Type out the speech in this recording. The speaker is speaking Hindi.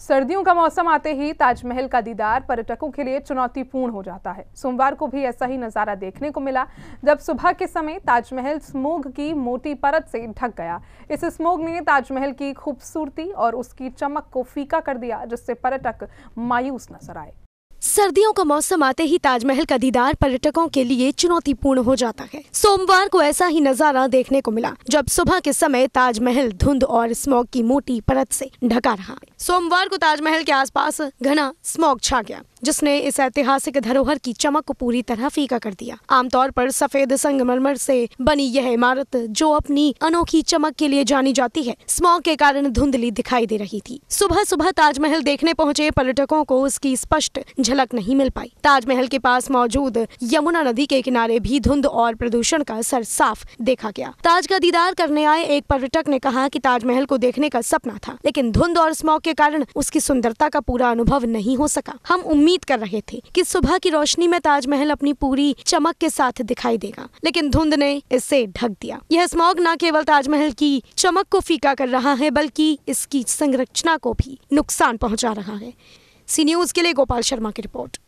सर्दियों का मौसम आते ही ताजमहल का दीदार पर्यटकों के लिए चुनौतीपूर्ण हो जाता है सोमवार को भी ऐसा ही नज़ारा देखने को मिला जब सुबह के समय ताजमहल स्मोग की मोटी परत से ढक गया इस स्मोग ने ताजमहल की खूबसूरती और उसकी चमक को फीका कर दिया जिससे पर्यटक मायूस नजर आए सर्दियों का मौसम आते ही ताजमहल का दीदार पर्यटकों के लिए चुनौतीपूर्ण हो जाता है सोमवार को ऐसा ही नजारा देखने को मिला जब सुबह के समय ताजमहल धुंध और स्मॉग की मोटी परत से ढका रहा सोमवार को ताजमहल के आसपास घना स्मॉग छा गया जिसने इस ऐतिहासिक धरोहर की चमक को पूरी तरह फीका कर दिया आमतौर पर सफेद संगमरमर से बनी यह इमारत जो अपनी अनोखी चमक के लिए जानी जाती है स्मॉग के कारण धुंधली दिखाई दे रही थी सुबह सुबह ताजमहल देखने पहुंचे पर्यटकों को उसकी स्पष्ट झलक नहीं मिल पाई ताजमहल के पास मौजूद यमुना नदी के किनारे भी धुंध और प्रदूषण का असर साफ देखा गया ताज का दीदार करने आए एक पर्यटक ने कहा की ताजमहल को देखने का सपना था लेकिन धुंध और स्मॉग के कारण उसकी सुंदरता का पूरा अनुभव नहीं हो सका हम उम्मीद कर रहे थे कि सुबह की रोशनी में ताजमहल अपनी पूरी चमक के साथ दिखाई देगा लेकिन धुंध ने इसे ढक दिया यह स्मॉग न केवल ताजमहल की चमक को फीका कर रहा है बल्कि इसकी संरचना को भी नुकसान पहुँचा रहा है सी न्यूज के लिए गोपाल शर्मा की रिपोर्ट